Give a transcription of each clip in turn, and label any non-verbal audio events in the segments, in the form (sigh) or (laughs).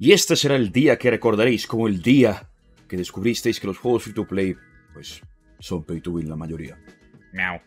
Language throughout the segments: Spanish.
Y este será el día que recordaréis como el día que descubristeis que los juegos free to play, pues, son pay to win la mayoría. ¡Meow!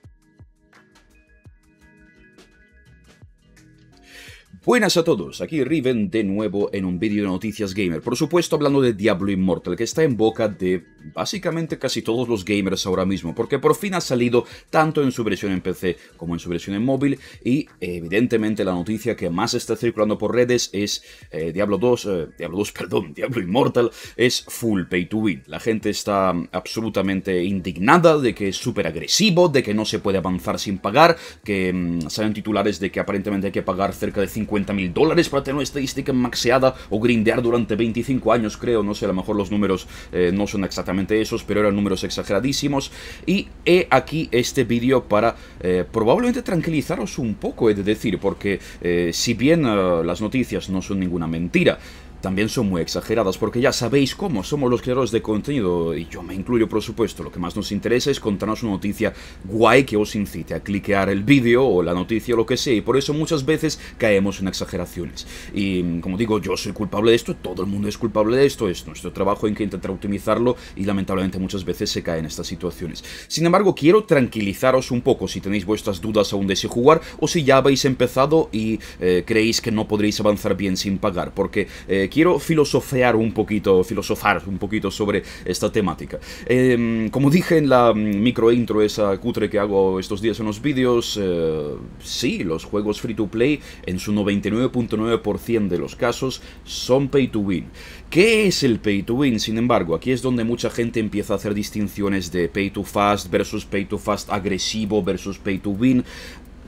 Buenas a todos, aquí Riven de nuevo en un vídeo de Noticias Gamer, por supuesto hablando de Diablo Immortal, que está en boca de básicamente casi todos los gamers ahora mismo, porque por fin ha salido tanto en su versión en PC como en su versión en móvil, y evidentemente la noticia que más está circulando por redes es eh, Diablo 2, eh, Diablo 2, (laughs) perdón, Diablo Immortal, es full pay to win. La gente está absolutamente indignada de que es súper agresivo, de que no se puede avanzar sin pagar, que mm, salen titulares de que aparentemente hay que pagar cerca de 50 mil dólares para tener una estadística maxeada o grindear durante 25 años, creo, no sé, a lo mejor los números eh, no son exactamente esos, pero eran números exageradísimos. Y he aquí este vídeo para eh, probablemente tranquilizaros un poco, he de decir, porque eh, si bien las noticias no son ninguna mentira, también son muy exageradas porque ya sabéis cómo somos los creadores de contenido y yo me incluyo por supuesto. Lo que más nos interesa es contarnos una noticia guay que os incite a cliquear el vídeo o la noticia o lo que sea y por eso muchas veces caemos en exageraciones. Y como digo, yo soy culpable de esto, todo el mundo es culpable de esto, es nuestro trabajo en que intentar optimizarlo y lamentablemente muchas veces se cae en estas situaciones. Sin embargo, quiero tranquilizaros un poco si tenéis vuestras dudas aún de si jugar o si ya habéis empezado y eh, creéis que no podréis avanzar bien sin pagar porque... Eh, quiero filosofear un poquito, filosofar un poquito sobre esta temática. Em, como dije en la micro intro esa cutre que hago estos días en los vídeos, eh, sí, los juegos free to play en su 99.9% de los casos son pay to win. ¿Qué es el pay to win? Sin embargo, aquí es donde mucha gente empieza a hacer distinciones de pay to fast versus pay to fast agresivo versus pay to win.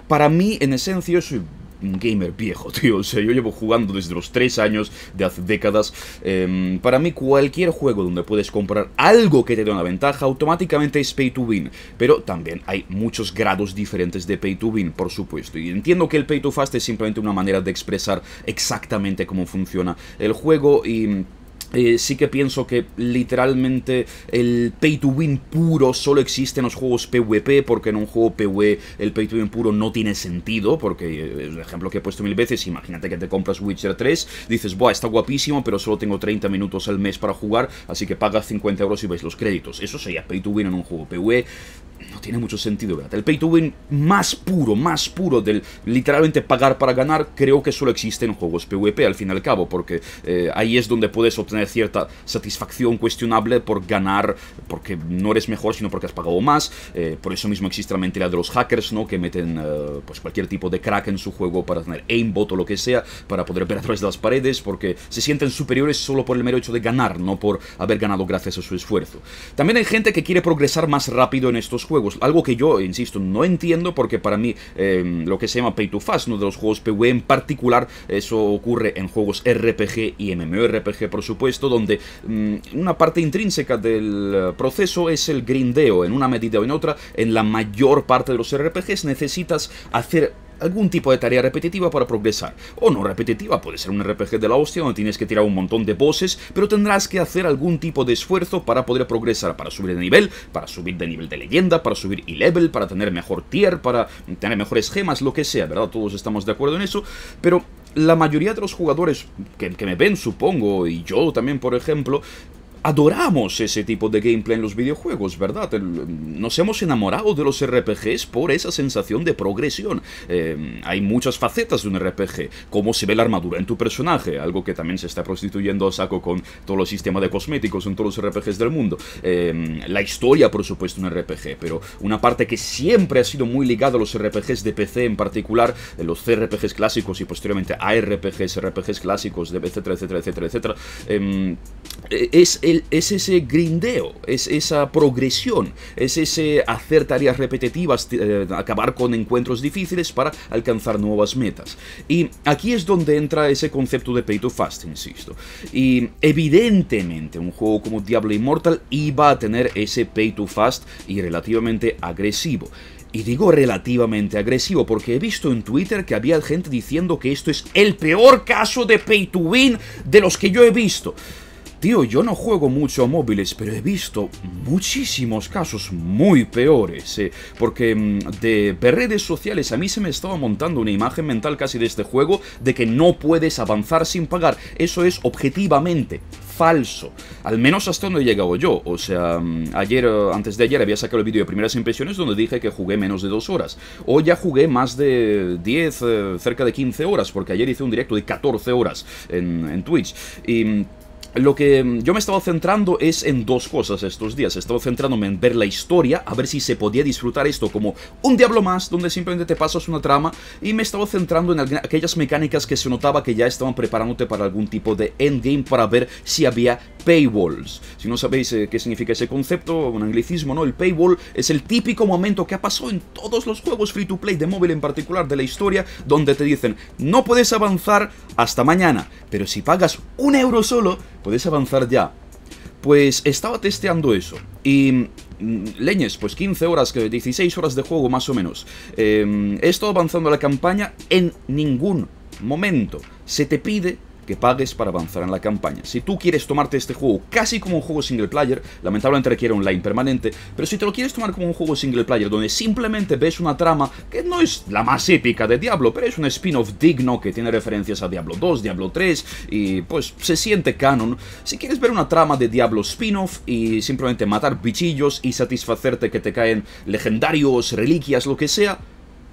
Para mí, en esencia, soy un gamer viejo, (laughs) tío. O sea, yo llevo jugando desde los 3 años de hace décadas. Em, para mí, cualquier juego donde puedes comprar algo que te dé una ventaja, automáticamente es pay to win. Pero también hay muchos grados diferentes de pay to win, por supuesto. Y entiendo que el pay to fast es simplemente una manera de expresar exactamente cómo funciona el juego y eh, sí que pienso que literalmente el pay to win puro solo existe en los juegos PvP, porque en un juego PvE el pay to win puro no tiene sentido, porque es eh, un ejemplo que he puesto mil veces, imagínate que te compras Witcher 3, dices, buah, está guapísimo, pero solo tengo 30 minutos al mes para jugar, así que pagas 50 euros y vais los créditos. Eso sería pay to win en un juego PvE no tiene mucho sentido, ¿verdad? El pay to win más puro, más puro del literalmente pagar para ganar, creo que solo existe en juegos PvP al fin y al cabo, porque eh, ahí es donde puedes obtener cierta satisfacción cuestionable por ganar, porque no eres mejor, sino porque has pagado más. Eh, por eso mismo existe la mentira de los hackers, ¿no? Que meten eh, pues cualquier tipo de crack en su juego para tener aimbot o lo que sea, para poder ver a través de las paredes, porque se sienten superiores solo por el mero hecho de ganar, no por haber ganado gracias a su esfuerzo. También hay gente que quiere progresar más rápido en estos juegos, algo que yo, insisto, no entiendo porque para mí em, lo que se llama Pay to Fast, uno de los juegos PvE en particular, eso ocurre en juegos RPG y MMORPG, por supuesto, donde mm, una parte intrínseca del eh, proceso es el grindeo, en una medida o en otra, en la mayor parte de los RPGs necesitas hacer algún tipo de tarea repetitiva para progresar. O no repetitiva, puede ser un RPG de la hostia donde tienes que tirar un montón de bosses, pero tendrás que hacer algún tipo de esfuerzo para poder progresar, para subir de nivel, para subir de nivel de leyenda, para subir y level, para tener mejor tier, para tener mejores gemas, lo que sea, ¿verdad? Todos estamos de acuerdo en eso, pero la mayoría de los jugadores que, me ven, supongo, y yo también, por ejemplo, adoramos ese tipo de gameplay en los videojuegos, ¿verdad? Nos hemos enamorado de los RPGs por esa sensación de progresión. Eh, hay muchas facetas de un RPG, cómo se ve la armadura en tu personaje, algo que también se está prostituyendo a saco con todo el sistema de cosméticos en todos los RPGs del mundo. Eh, la historia, por supuesto, un RPG, pero una parte que siempre ha sido muy ligada a los RPGs de PC en particular, eh, los CRPGs clásicos y posteriormente ARPGs, RPGs clásicos, etcétera, etcétera, etcétera, etcétera, es el es ese grindeo, es esa progresión, es ese hacer tareas repetitivas, eh, acabar con encuentros difíciles para alcanzar nuevas metas. Y aquí es donde entra ese concepto de pay to fast, insisto. Y evidentemente un juego como Diablo Immortal iba a tener ese pay to fast y relativamente agresivo. Y digo relativamente agresivo porque he visto en Twitter que había gente diciendo que esto es el peor caso de pay to win de los que yo he visto. Tío, yo no juego mucho a móviles, pero he visto muchísimos casos muy peores, eh, porque mm, de redes sociales a mí se me estaba montando una imagen mental casi de este juego de que no puedes avanzar sin pagar. Eso es objetivamente falso. Al menos hasta donde he llegado yo. O sea, mm, ayer, eh, antes de ayer había sacado el vídeo de primeras impresiones donde dije que jugué menos de dos horas. Hoy ya jugué más de 10, eh, cerca de 15 horas, porque ayer hice un directo de 14 horas en, en Twitch. Y mm, lo que mm, yo me estaba centrando es en dos cosas estos días. estado centrándome en ver la historia, a ver si se podía disfrutar esto como un diablo más, donde simplemente te pasas una trama, y me estaba centrando en aquellas mecánicas que se notaba que ya estaban preparándote para algún tipo de endgame para ver si había paywalls. Si no sabéis eh, qué significa ese concepto, un anglicismo, ¿no? El paywall es el típico momento que ha pasado en todos los juegos free to play de móvil en particular de la historia, donde te dicen, no puedes avanzar hasta mañana, pero si pagas un euro solo, podéis avanzar ya. Pues estaba testeando eso y mm, leñes, pues 15 horas, 16 horas de juego más o menos. Eh, he estado avanzando la campaña en ningún momento. Se te pide que pagues para avanzar en la campaña. Si tú quieres tomarte este juego casi como un juego single player, lamentablemente requiere un line permanente, pero si te lo quieres tomar como un juego single player donde simplemente ves una trama que no es la más épica de Diablo, pero es un spin-off digno que tiene referencias a Diablo 2, Diablo 3 y pues se siente canon, si quieres ver una trama de Diablo spin-off y simplemente matar bichillos y satisfacerte que te caen legendarios, reliquias, lo que sea,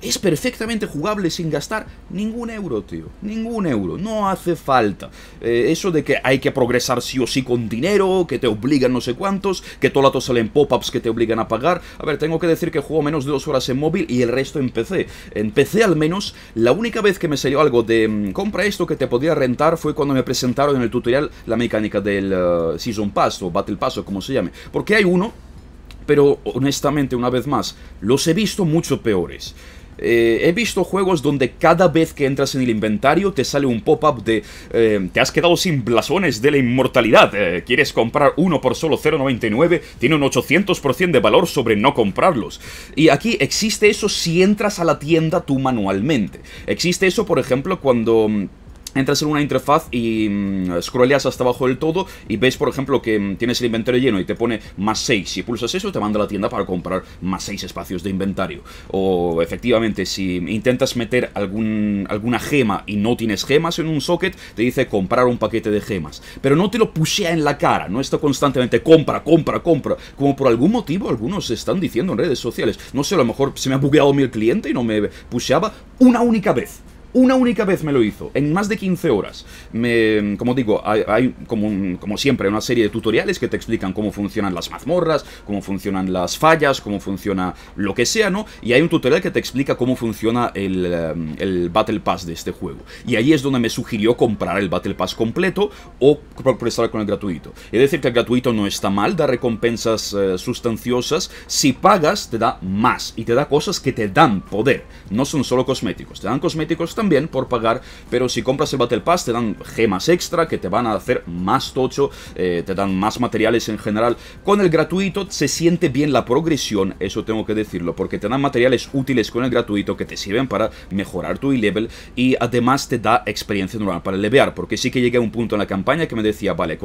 es perfectamente jugable sin gastar ningún euro, tío. Ningún euro. No hace falta. Eh, eso de que hay que progresar sí o sí con dinero, que te obligan no sé cuántos, que todo el rato salen pop-ups que te obligan a pagar. A ver, tengo que decir que juego menos de dos horas en móvil y el resto en PC. En PC al menos, la única vez que me salió algo de mm, compra esto que te podía rentar fue cuando me presentaron en el tutorial la mecánica del eh, Season Pass o Battle Pass o como se llame. Porque hay uno pero honestamente, una vez más, los he visto mucho peores. Eh, he visto juegos donde cada vez que entras en el inventario te sale un pop-up de eh, te has quedado sin blasones de la inmortalidad, eh, quieres comprar uno por solo 0,99, tiene un 800% de valor sobre no comprarlos. Y aquí existe eso si entras a la tienda tú manualmente. Existe eso, por ejemplo, cuando... Mm, Entras en una interfaz y mm, scrollas hasta abajo del todo y ves, por ejemplo, que mm, tienes el inventario lleno y te pone más 6. Si pulsas eso, te manda a la tienda para comprar más 6 espacios de inventario. O efectivamente, si intentas meter algún, alguna gema y no tienes gemas en un socket, te dice comprar un paquete de gemas. Pero no te lo pushea en la cara, no está constantemente compra, compra, compra. Como por algún motivo algunos están diciendo en redes sociales. No sé, a lo mejor se me ha bugueado mi cliente y no me puseaba una única vez. Una única vez me lo hizo, en más de 15 horas. como digo, hay, como, siempre una serie de tutoriales que te explican cómo funcionan las mazmorras, cómo funcionan las fallas, cómo funciona lo que sea, ¿no? Y hay un tutorial que te explica cómo funciona el, eh, Battle Pass de este juego. Y ahí es donde me sugirió comprar el Battle Pass completo o prestar con el gratuito. Es decir, que el gratuito no está mal, da recompensas eh, sustanciosas. Si pagas, te da más y te da cosas que te dan poder. No son solo cosméticos, te dan cosméticos también también por pagar, pero si compras el Battle Pass te dan gemas extra que te van a hacer más tocho, eh, te dan más materiales en general. Con el gratuito se siente bien la progresión, eso tengo que decirlo, porque te dan materiales útiles con el gratuito que te sirven para mejorar tu e-level y además te da experiencia normal para levear, porque sí que llegué a un punto en la campaña que me decía, vale,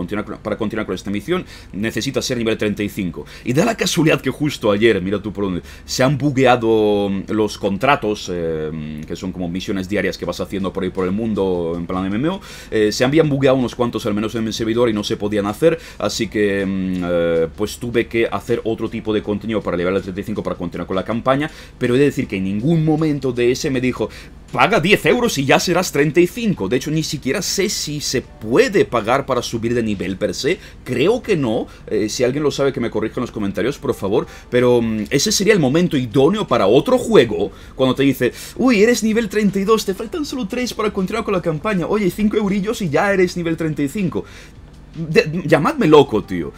para continuar con esta misión necesitas ser nivel 35. Y da la casualidad que justo ayer, mira tú por dónde, se han bugueado mm, los contratos, eh, que son como misiones diarias, que vas haciendo por ahí por el mundo en plan MMO. Eh, se habían bugueado unos cuantos al menos en mi servidor y no se podían hacer, así que mm, eh, pues tuve que hacer otro tipo de contenido para llevar el 35 para continuar con la campaña, pero he de decir que en ningún momento de ese me dijo, Paga 10 euros y ya serás 35. De hecho, ni siquiera sé si se puede pagar para subir de nivel per se. Creo que no. Eh, si alguien lo sabe, que me corrija en los comentarios, por favor. Pero mm, ese sería el momento idóneo para otro juego. Cuando te dice, uy, eres nivel 32, te faltan solo 3 para continuar con la campaña. Oye, 5 eurillos y ya eres nivel 35 llamadme loco, tío.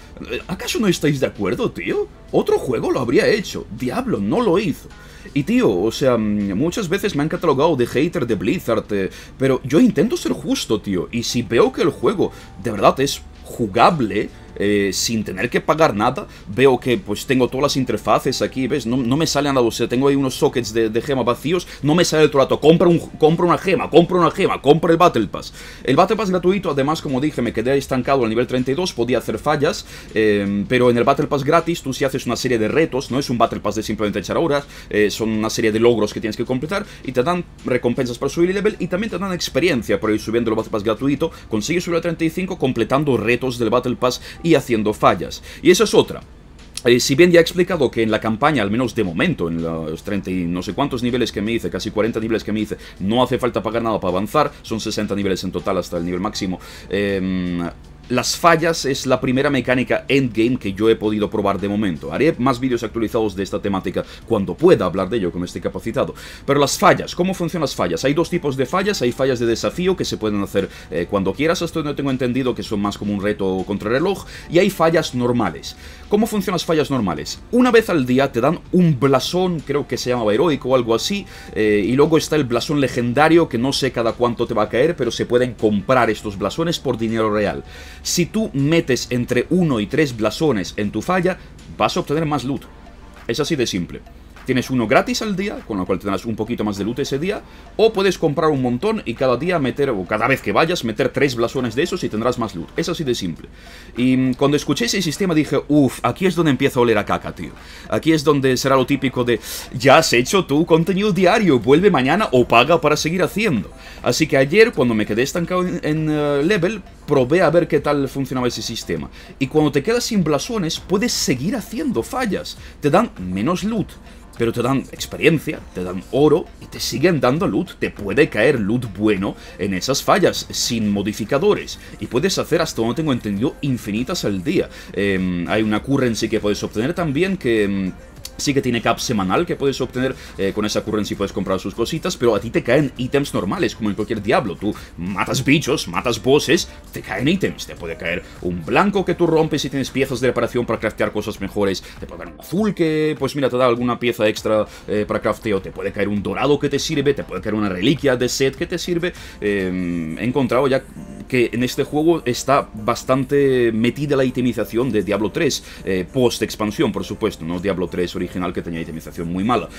¿Acaso no estáis de acuerdo, tío? Otro juego lo habría hecho. Diablo, no lo hizo. Y tío, o sea, muchas veces me han catalogado de hater de Blizzard, eh, pero yo intento ser justo, tío. Y si veo que el juego de verdad es jugable, eh, sin tener que pagar nada. Veo que pues tengo todas las interfaces aquí, ¿ves? No, me sale nada, o sea, tengo ahí unos sockets de, gema vacíos, no me sale el rato, compra, un, compra una gema, compra una gema, compra el Battle Pass. El Battle Pass gratuito, además, como dije, me quedé estancado al nivel 32, podía hacer fallas, em, pero en el Battle Pass gratis tú si sí haces una serie de retos, no es un Battle Pass de simplemente echar horas, eh, son una serie de logros que tienes que completar y te dan recompensas para subir el level y también te dan experiencia por ir subiendo el Battle Pass gratuito, consigues subir a 35 completando retos del Battle Pass haciendo fallas. Y esa es otra. Eh, si bien ya he explicado que en la campaña, al menos de momento, en los 30 y no sé cuántos niveles que me hice, casi 40 niveles que me hice, no hace falta pagar nada para avanzar, son 60 niveles en total hasta el nivel máximo. Eh, las fallas es la primera mecánica endgame que yo he podido probar de momento. Haré más vídeos actualizados de esta temática cuando pueda hablar de ello, cuando esté capacitado. Pero las fallas, ¿cómo funcionan las fallas? Hay dos tipos de fallas, hay fallas de desafío que se pueden hacer eh, cuando quieras, esto no tengo entendido que son más como un reto contrarreloj, y hay fallas normales. ¿Cómo funcionan las fallas normales? Una vez al día te dan un blasón, creo que se llamaba heroico o algo así, eh, y luego está el blasón legendario, que no sé cada cuánto te va a caer, pero se pueden comprar estos blasones por dinero real. Si tú metes entre uno y tres blasones en tu falla, vas a obtener más loot. Es así de simple. Tienes uno gratis al día, con lo cual tendrás un poquito más de loot ese día. O puedes comprar un montón y cada día meter, o cada vez que vayas, meter tres blasones de esos y tendrás más loot. Es así de simple. Y mm, cuando escuché ese sistema dije, uff, aquí es donde empieza a oler a caca, tío. Aquí es donde será lo típico de, ya has hecho tu contenido diario, vuelve mañana o paga para seguir haciendo. Así que ayer, cuando me quedé estancado en, eh, level, probé a ver qué tal funcionaba ese sistema. Y cuando te quedas sin blasones, puedes seguir haciendo fallas. Te dan menos loot, pero te dan experiencia, te dan oro y te siguen dando loot. Te puede caer loot bueno en esas fallas, sin modificadores. Y puedes hacer, hasta no tengo entendido, infinitas al día. Em, hay una currency que puedes obtener también que em, Sí que tiene cap semanal que puedes obtener, eh, con esa currency puedes comprar sus cositas, pero a ti te caen ítems normales, como en cualquier diablo. Tú matas bichos, matas bosses, te caen ítems. Te puede caer un blanco que tú rompes y tienes piezas de reparación para craftear cosas mejores. Te puede caer un azul que, pues mira, te da alguna pieza extra eh, para crafteo. Te puede caer un dorado que te sirve, te puede caer una reliquia de set que te sirve. Em, he encontrado ya que en este juego está bastante metida la itemización de Diablo 3, eh, post-expansión, por supuesto, no Diablo 3 original que tenía itemización muy mala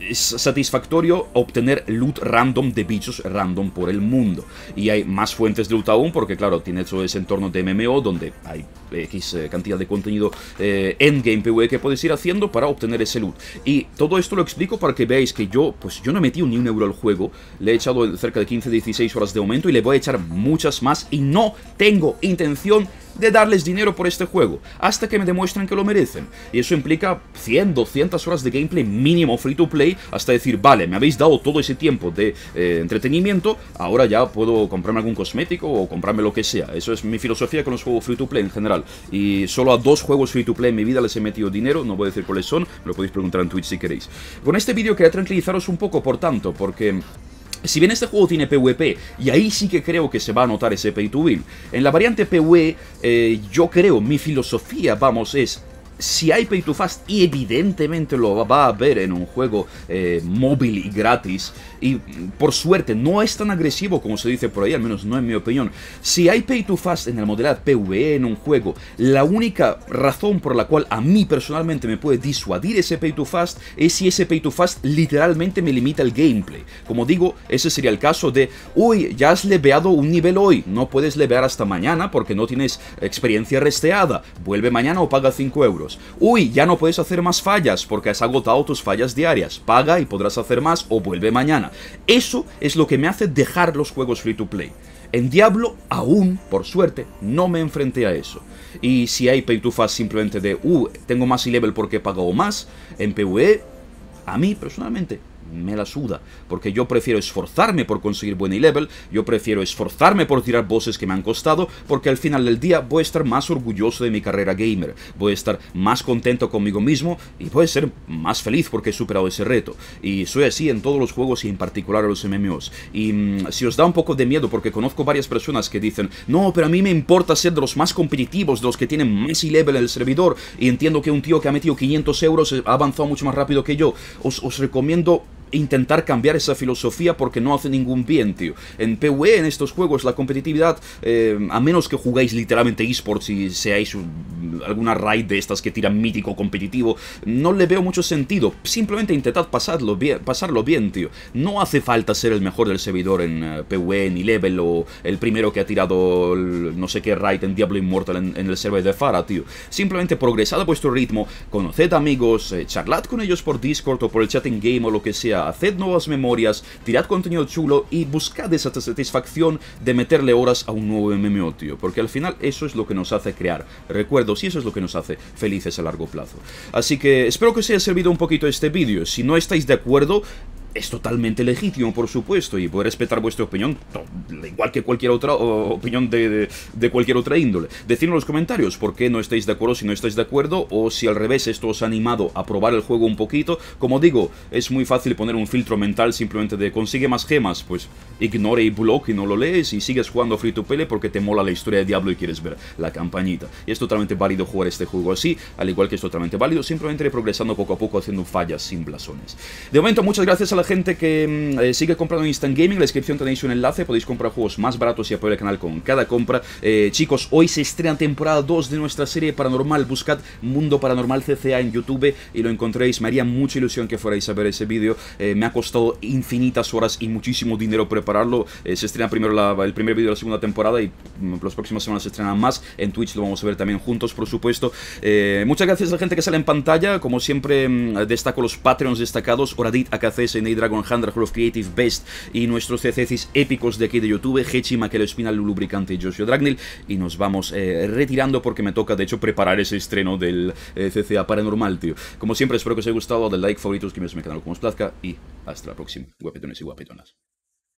es satisfactorio obtener loot random de bichos random por el mundo. Y hay más fuentes de loot aún, porque claro, tiene todo ese entorno de MMO donde hay X eh, cantidad de contenido eh, endgame PvE que puedes ir haciendo para obtener ese loot. Y todo esto lo explico para que veáis que yo, pues yo no metido ni un euro al juego, le he echado cerca de 15-16 horas de aumento y le voy a echar muchas más y no tengo intención de darles dinero por este juego, hasta que me demuestren que lo merecen. Y eso implica 100, 200 horas de gameplay mínimo free to play, hasta decir, vale, me habéis dado todo ese tiempo de eh, entretenimiento, ahora ya puedo comprarme algún cosmético o comprarme lo que sea. Eso es mi filosofía con los juegos free to play en general. Y solo a dos juegos free to play en mi vida les he metido dinero, no voy a decir cuáles son, me lo podéis preguntar en Twitch si queréis. Con este vídeo quería tranquilizaros un poco, por tanto, porque si bien este juego tiene PvP, y ahí sí que creo que se va a notar ese pay to win, en la variante PvE eh, yo creo, mi filosofía, vamos, es si hay Pay to Fast, y evidentemente lo va a haber en un juego eh, móvil y gratis, y mm, por suerte no es tan agresivo como se dice por ahí, al menos no en mi opinión, si hay Pay to Fast en el modelado PvE en un juego, la única razón por la cual a mí personalmente me puede disuadir ese Pay to Fast es si ese Pay to Fast literalmente me limita el gameplay. Como digo, ese sería el caso de, uy, ya has leveado un nivel hoy, no puedes levear hasta mañana porque no tienes experiencia resteada, vuelve mañana o paga 5 euros. Uy, ya no puedes hacer más fallas porque has agotado tus fallas diarias. Paga y podrás hacer más o vuelve mañana. Eso es lo que me hace dejar los juegos free to play. En Diablo aún, por suerte, no me enfrenté a eso. Y si hay pay to fast simplemente de, uh, tengo más y level porque he pagado más, en PvE, a mí personalmente me la suda, porque yo prefiero esforzarme por conseguir buen level, yo prefiero esforzarme por tirar bosses que me han costado, porque al final del día voy a estar más orgulloso de mi carrera gamer, voy a estar más contento conmigo mismo y voy a ser más feliz porque he superado ese reto. Y soy así en todos los juegos y en particular en los MMOs. Y mm, si os da un poco de miedo, porque conozco varias personas que dicen, no, pero a mí me importa ser de los más competitivos, de los que tienen más level en el servidor, y entiendo que un tío que ha metido 500 euros eh, ha avanzado mucho más rápido que yo. os recomiendo intentar cambiar esa filosofía porque no hace ningún bien, tío. En PvE, en estos juegos, la competitividad, eh, a menos que jugáis literalmente esports y seáis alguna raid de estas que tiran mítico competitivo, no le veo mucho sentido. Simplemente intentad pasarlo bien, pasarlo bien tío. No hace falta ser el mejor del servidor en eh, PvE ni level o el primero que ha tirado no sé qué raid en Diablo Immortal en, el server de Farah tío. Simplemente progresad a vuestro ritmo, conoced amigos, eh, charlad con ellos por Discord o por el chat en game o lo que sea haced nuevas memorias, tirad contenido chulo y buscad esa satisfacción de meterle horas a un nuevo MMO, tío, porque al final eso es lo que nos hace crear recuerdos y eso es lo que nos hace felices a largo plazo. Así que espero que os haya servido un poquito este vídeo, si no estáis de acuerdo, es totalmente legítimo, por supuesto, y poder respetar vuestra opinión, igual que cualquier otra opinión de, cualquier otra índole. Decidme en los comentarios por qué no estáis de acuerdo, si no estáis de acuerdo, o si al revés esto os ha animado a probar el juego un poquito. Como digo, es muy fácil poner un filtro mental simplemente de consigue más gemas, pues ignore y bloque, y no lo lees y sigues jugando Free to Pele porque te mola la historia de Diablo y quieres ver la campañita. Y es totalmente válido jugar este juego así, al igual que es totalmente válido simplemente progresando poco a poco haciendo fallas sin blasones. De momento, muchas gracias a la gente que mm, eh, sigue comprando en Instant Gaming, en la descripción tenéis un enlace, podéis comprar juegos más baratos y apoyar el canal con cada compra. Eh, chicos, hoy se estrena temporada 2 de nuestra serie Paranormal, buscad Mundo Paranormal CCA en YouTube y lo encontréis. Me haría mucha ilusión que fuerais a ver ese vídeo, eh, me ha costado infinitas horas y muchísimo dinero prepararlo. se estrena primero el primer vídeo de la segunda temporada y mm, las próximas semanas se estrenan más. En Twitch lo vamos a ver también juntos, por supuesto. muchas gracias a la gente que sale en pantalla, como siempre mm, destaco los Patreons destacados, Horadit, AKCSN y Dragon Hand, Hall of Creative Best y nuestros CCCs épicos de aquí de YouTube, Hechi, Maquelo Espinal, Lubricante y Joshua Dragnil. Y nos vamos eh, retirando porque me toca, de hecho, preparar ese estreno del eh, CCA Paranormal, tío. Como siempre, espero que os haya gustado, del like, favoritos, que me canal como os plazca y hasta la próxima, guapetones y guapetonas.